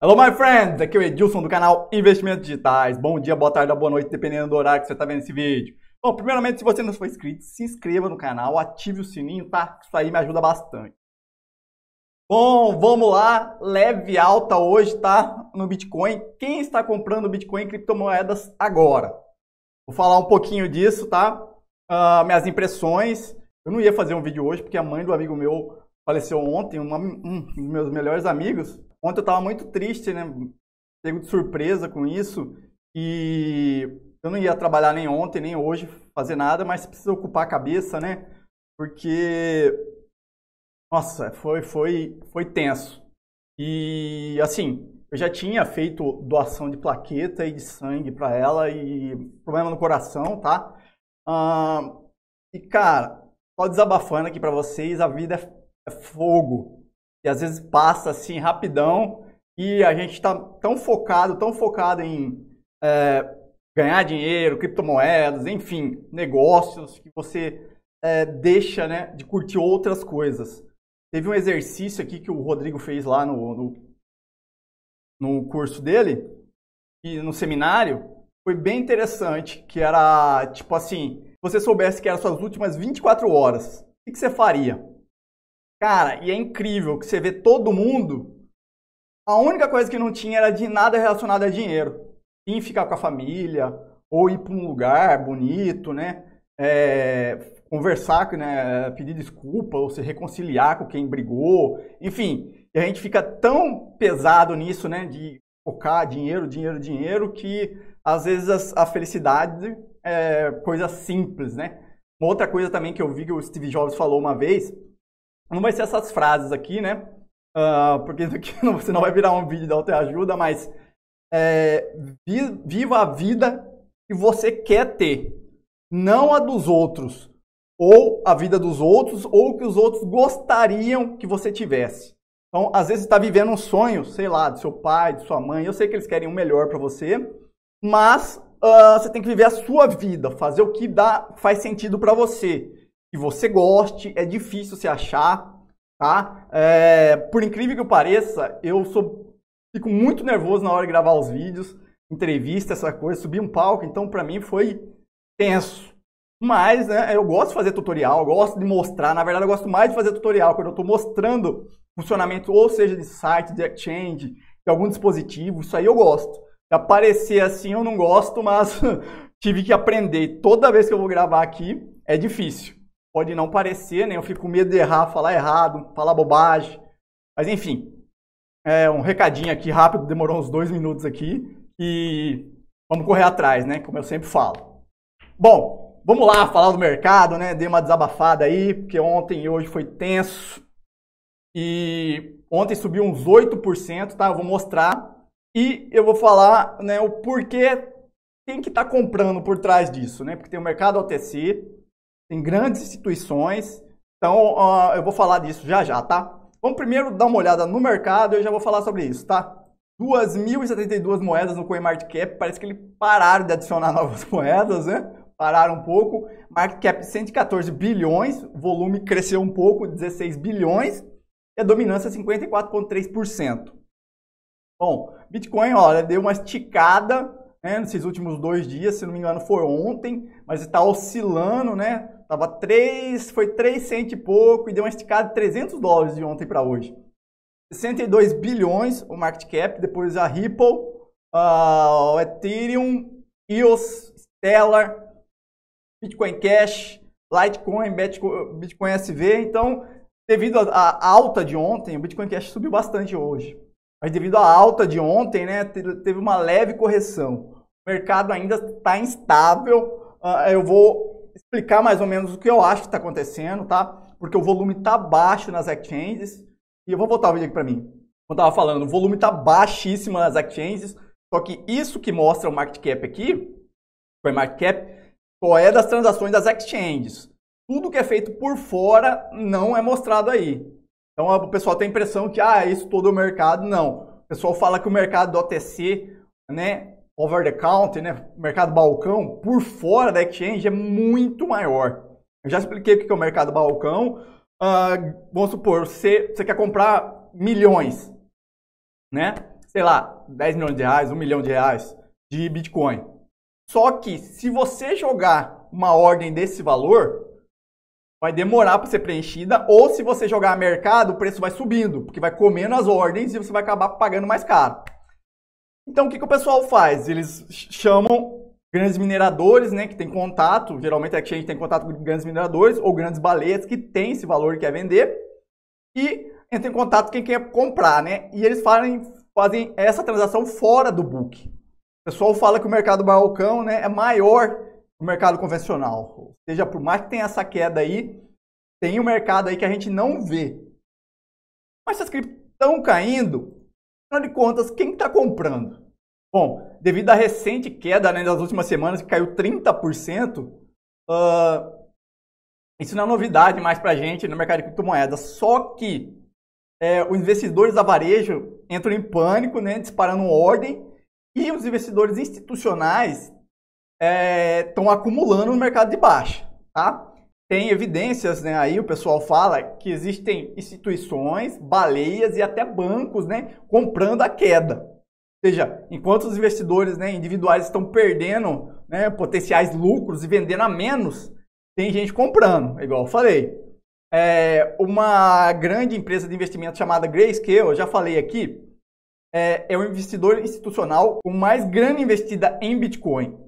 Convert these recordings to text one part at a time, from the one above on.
Hello, my friends! Aqui é o Edilson do canal Investimentos Digitais. Bom dia, boa tarde boa noite, dependendo do horário que você está vendo esse vídeo. Bom, primeiramente, se você não for inscrito, se inscreva no canal, ative o sininho, tá? Isso aí me ajuda bastante. Bom, vamos lá. Leve alta hoje, tá? No Bitcoin. Quem está comprando Bitcoin e criptomoedas agora? Vou falar um pouquinho disso, tá? Uh, minhas impressões. Eu não ia fazer um vídeo hoje porque a mãe do amigo meu faleceu ontem, um dos meus melhores amigos. Ontem eu estava muito triste, né? Pego de surpresa com isso. E eu não ia trabalhar nem ontem, nem hoje, fazer nada, mas precisa ocupar a cabeça, né? Porque. Nossa, foi, foi, foi tenso. E, assim, eu já tinha feito doação de plaqueta e de sangue para ela e problema no coração, tá? Ah, e, cara, só desabafando aqui para vocês, a vida é, é fogo e às vezes passa assim rapidão e a gente está tão focado, tão focado em é, ganhar dinheiro, criptomoedas, enfim, negócios, que você é, deixa né, de curtir outras coisas. Teve um exercício aqui que o Rodrigo fez lá no, no, no curso dele, e no seminário, foi bem interessante, que era tipo assim, se você soubesse que eram suas últimas 24 horas, o que, que você faria? Cara, e é incrível que você vê todo mundo. A única coisa que não tinha era de nada relacionado a dinheiro. Em ficar com a família, ou ir para um lugar bonito, né? É, conversar, né? pedir desculpa, ou se reconciliar com quem brigou. Enfim, e a gente fica tão pesado nisso, né? De focar dinheiro, dinheiro, dinheiro, que às vezes a felicidade é coisa simples, né? Uma outra coisa também que eu vi que o Steve Jobs falou uma vez não vai ser essas frases aqui, né? Uh, porque isso aqui não, vai virar um vídeo da autoajuda, mas é, viva a vida que você quer ter, não a dos outros, ou a vida dos outros, ou que os outros gostariam que você tivesse. Então, às vezes está vivendo um sonho, sei lá, do seu pai, de sua mãe, eu sei que eles querem o melhor para você, mas uh, você tem que viver a sua vida, fazer o que dá, faz sentido para você que você goste, é difícil se achar, tá? É, por incrível que pareça, eu sou, fico muito nervoso na hora de gravar os vídeos, entrevista, essa coisa, subir um palco, então para mim foi tenso. Mas, né, eu gosto de fazer tutorial, gosto de mostrar, na verdade eu gosto mais de fazer tutorial, quando eu estou mostrando funcionamento, ou seja, de site, de exchange, de algum dispositivo, isso aí eu gosto. De aparecer assim eu não gosto, mas tive que aprender. Toda vez que eu vou gravar aqui é difícil pode não parecer, né? Eu fico com medo de errar, falar errado, falar bobagem. Mas enfim, é um recadinho aqui rápido, demorou uns dois minutos aqui. E vamos correr atrás, né? Como eu sempre falo. Bom, vamos lá falar do mercado, né? Dei uma desabafada aí, porque ontem e hoje foi tenso. E ontem subiu uns 8%, tá? Eu vou mostrar. E eu vou falar né, o porquê, quem que está comprando por trás disso, né? Porque tem o mercado OTC, tem grandes instituições. Então, uh, eu vou falar disso já já, tá? Vamos primeiro dar uma olhada no mercado, eu já vou falar sobre isso, tá? 2.072 moedas no CoinMarketCap, parece que eles pararam de adicionar novas moedas, né? Pararam um pouco. Market cap 114 bilhões, o volume cresceu um pouco, 16 bilhões, e a dominância 54,3%. Bom, Bitcoin, olha, deu uma esticada né, nesses últimos dois dias, se não me engano foi ontem, mas está oscilando, né? Tava 3, foi 3 cento e pouco e deu uma esticada de 300 dólares de ontem para hoje. 62 bilhões o market cap, depois a Ripple, o Ethereum, EOS, Stellar, Bitcoin Cash, Litecoin, Bitcoin, Bitcoin SV. Então, devido à alta de ontem, o Bitcoin Cash subiu bastante hoje. Mas devido à alta de ontem, né, teve uma leve correção. O mercado ainda está instável. Uh, eu vou explicar mais ou menos o que eu acho que está acontecendo, tá? Porque o volume está baixo nas exchanges. E eu vou voltar o vídeo aqui para mim. Como eu estava falando, o volume está baixíssimo nas exchanges. Só que isso que mostra o market cap aqui, foi market cap, só é das transações das exchanges. Tudo que é feito por fora não é mostrado aí. Então o pessoal tem a impressão que ah, isso todo é o mercado. Não. O pessoal fala que o mercado do OTC né, over the counter, né, mercado balcão, por fora da exchange é muito maior. Eu já expliquei o que é o mercado balcão. Uh, vamos supor, você, você quer comprar milhões, né? Sei lá, 10 milhões de reais, 1 milhão de reais de Bitcoin. Só que se você jogar uma ordem desse valor, vai demorar para ser preenchida, ou se você jogar mercado, o preço vai subindo, porque vai comendo as ordens e você vai acabar pagando mais caro. Então o que, que o pessoal faz? Eles chamam grandes mineradores, né, que tem contato, geralmente a exchange tem contato com grandes mineradores ou grandes baleias que tem esse valor e quer vender e entra em contato com quem quer comprar, né? E eles fazem, fazem essa transação fora do book. O pessoal fala que o mercado balcão, né, é maior que o mercado convencional. Ou seja, por mais que tenha essa queda aí, tem um mercado aí que a gente não vê. Mas se as criptos estão caindo, Afinal de contas, quem está comprando? Bom, devido à recente queda né, das últimas semanas, que caiu 30%, uh, ah, isso não é novidade mais para a gente no mercado de criptomoedas. Só que é, os investidores a varejo entram em pânico, né, disparando ordem, e os investidores institucionais estão é, acumulando no mercado de baixa. Tá? tem evidências, né? Aí o pessoal fala que existem instituições, baleias e até bancos, né? Comprando a queda. Ou seja, enquanto os investidores né, individuais estão perdendo né, potenciais lucros e vendendo a menos, tem gente comprando, igual eu falei. É, uma grande empresa de investimento chamada Grayscale, eu já falei aqui, é, é o investidor institucional com mais grande investida em Bitcoin.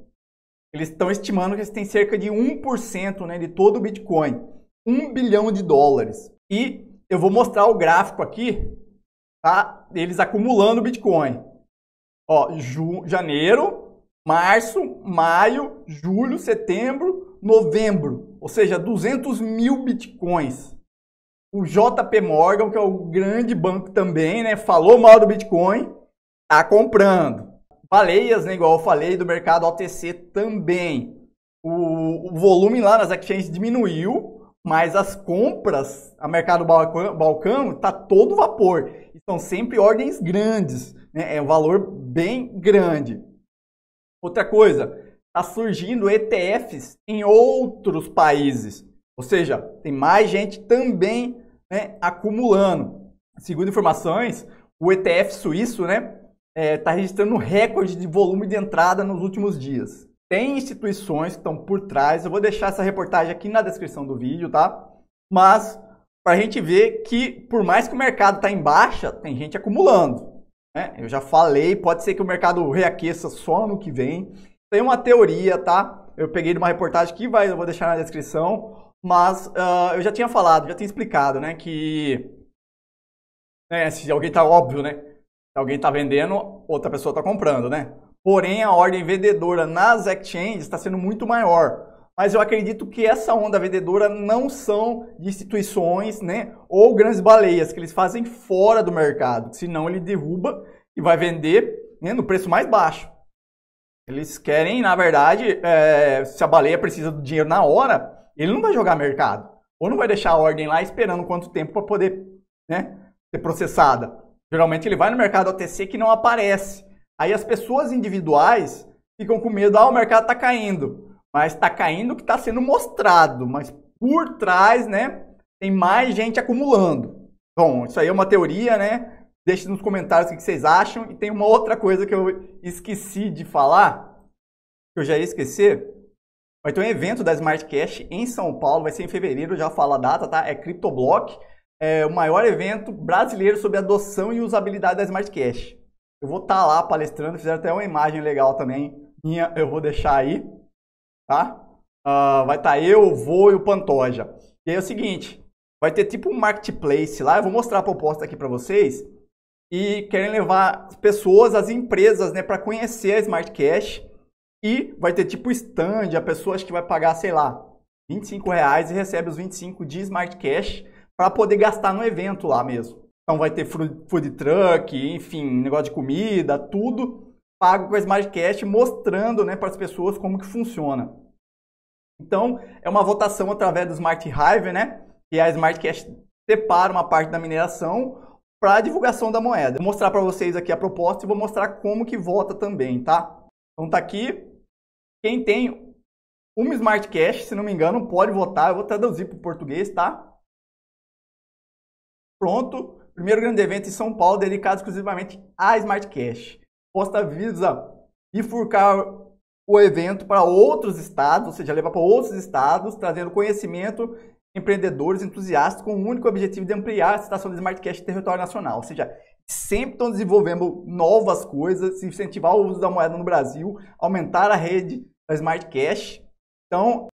Eles estão estimando que eles têm cerca de 1% né, de todo o Bitcoin. 1 bilhão de dólares. E eu vou mostrar o gráfico aqui, tá? Eles acumulando Bitcoin. Ó, janeiro, março, maio, julho, setembro, novembro. Ou seja, 200 mil Bitcoins. O JP Morgan, que é o grande banco também, né? Falou mal do Bitcoin, tá comprando baleias, né, igual eu falei, do mercado OTC também. O, o volume lá nas exchanges diminuiu, mas as compras, a mercado balcão tá todo vapor. E são sempre ordens grandes, né? é um valor bem grande. Outra coisa, tá surgindo ETFs em outros países, ou seja, tem mais gente também né, acumulando. Segundo informações, o ETF suíço, né, está é, tá registrando recorde de volume de entrada nos últimos dias. Tem instituições que estão por trás, eu vou deixar essa reportagem aqui na descrição do vídeo, tá? Mas para a gente ver que, por mais que o mercado está em baixa, tem gente acumulando. Né? Eu já falei, pode ser que o mercado reaqueça só no que vem. Tem uma teoria, tá? Eu peguei de uma reportagem que vai, eu vou deixar na descrição, mas uh, eu já tinha falado, já tinha explicado, né? Que. Né, se alguém tá óbvio, né? Alguém está vendendo, outra pessoa está comprando, né? Porém, a ordem vendedora nas exchanges está sendo muito maior. Mas eu acredito que essa onda vendedora não são de instituições, né? Ou grandes baleias que eles fazem fora do mercado. Senão ele derruba e vai vender né, no preço mais baixo. Eles querem, na verdade, é, se a baleia precisa do dinheiro na hora, ele não vai jogar mercado. Ou não vai deixar a ordem lá esperando quanto tempo para poder né, ser processada. Geralmente ele vai no mercado OTC que não aparece. Aí as pessoas individuais ficam com medo, ah, o mercado está caindo. Mas está caindo o que está sendo mostrado, mas por trás, né, tem mais gente acumulando. Bom, isso aí é uma teoria, né? Deixe nos comentários o que vocês acham. E tem uma outra coisa que eu esqueci de falar, que eu já ia esquecer. Vai ter um evento da Smart Cash em São Paulo, vai ser em fevereiro, já falo a data, tá? É CryptoBlock é, o maior evento brasileiro sobre adoção e usabilidade da Smart Cash. Eu vou estar tá lá palestrando, fizeram até uma imagem legal também, minha, eu vou deixar aí, tá? Uh, vai estar tá eu, o Vô e o Pantoja. E aí é o seguinte, vai ter tipo um marketplace lá, eu vou mostrar a proposta aqui para vocês, e querem levar pessoas, as empresas, né, para conhecer a Smart Cash, e vai ter tipo stand, a pessoa acho que vai pagar, sei lá, 25 reais e recebe os 25 de Smart Cash, para poder gastar no evento lá mesmo. Então vai ter food truck, enfim, negócio de comida, tudo pago com a Smartcast, mostrando né, para as pessoas como que funciona. Então, é uma votação através do Smart Hive, né? E a Smartcast separa uma parte da mineração para a divulgação da moeda. Vou mostrar para vocês aqui a proposta e vou mostrar como que vota também, tá? Então tá aqui. Quem tem uma Smart Cash, se não me engano, pode votar. Eu vou traduzir para o português, tá? pronto. Primeiro grande evento em São Paulo dedicado exclusivamente à Smart Cash. Posta visa bifurcar o evento para outros estados, ou seja, levar para outros estados, trazendo conhecimento, empreendedores, entusiastas, com o único objetivo de ampliar a citação do Smart Cash em território nacional. Ou seja, sempre estão desenvolvendo novas coisas, incentivar o uso da moeda no Brasil, aumentar a rede da Smart Cash. Então,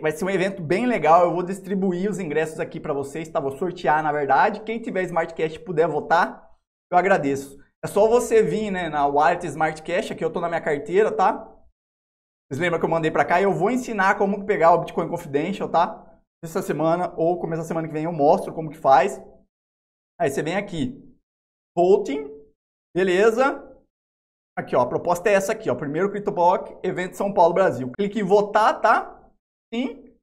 Vai ser um evento bem legal. Eu vou distribuir os ingressos aqui para vocês, tá? Vou sortear, na verdade. Quem tiver Smartcast e puder votar, eu agradeço. É só você vir, né, na Wallet Cash, aqui eu tô na minha carteira, tá? Vocês lembram que eu mandei para cá? Eu vou ensinar como pegar o Bitcoin Confidential, tá? Essa semana ou começo da semana que vem eu mostro como que faz. Aí você vem aqui. Voting, beleza? Aqui, ó, a proposta é essa aqui, ó. Primeiro CryptoBlock, evento São Paulo, Brasil. Clique em votar, tá? sim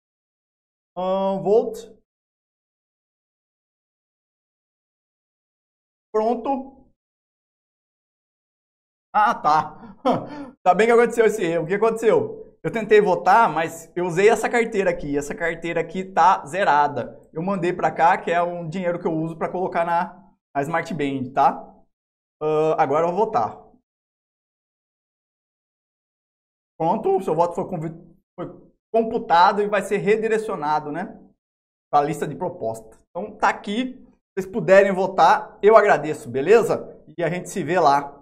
um, ah, volt. Pronto. Ah, tá. tá bem que aconteceu esse erro. O que aconteceu? Eu tentei votar, mas eu usei essa carteira aqui. Essa carteira aqui tá zerada. Eu mandei para cá, que é um dinheiro que eu uso para colocar na, na Smart Band, tá? Uh, agora eu vou votar. Pronto, seu voto foi, foi computado e vai ser redirecionado, né? Para a lista de propostas. Então tá aqui. Se vocês puderem votar, eu agradeço, beleza? E a gente se vê lá.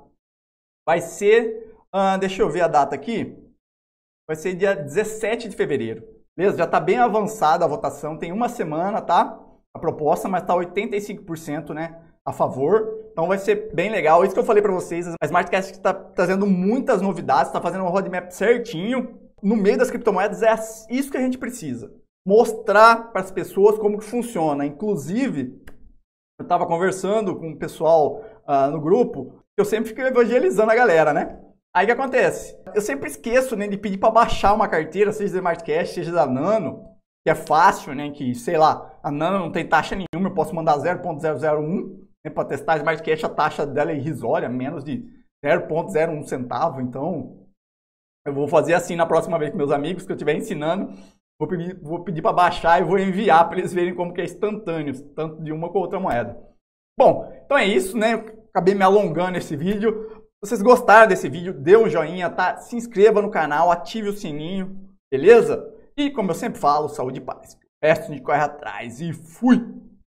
Vai ser, ah, deixa eu ver a data aqui. Vai ser dia 17 de fevereiro. Beleza? Já está bem avançada a votação, tem uma semana, tá? A proposta, mas tá 85%, né? A favor. Então vai ser bem legal. Isso que eu falei para vocês, a Smartcast está trazendo muitas novidades, está fazendo um roadmap certinho no meio das criptomoedas é isso que a gente precisa. Mostrar para as pessoas como que funciona. Inclusive, eu estava conversando com o pessoal uh, no grupo, eu sempre fico evangelizando a galera, né? Aí o que acontece? Eu sempre esqueço né, de pedir para baixar uma carteira, seja da Smartcash, seja da Nano, que é fácil, né? Que, sei lá, a Nano não tem taxa nenhuma, eu posso mandar 0.001 né, para testar a Smartcash, a taxa dela é irrisória, menos de 0.01 centavo, então eu vou fazer assim na próxima vez com meus amigos que eu estiver ensinando. Vou pedir, vou pedir para baixar e vou enviar para eles verem como que é instantâneo, tanto de uma com outra moeda. Bom, então é isso, né? Eu acabei me alongando nesse vídeo. Se vocês gostaram desse vídeo, dê um joinha, tá? Se inscreva no canal, ative o sininho, beleza? E como eu sempre falo, saúde e paz. O resto de corre atrás e fui!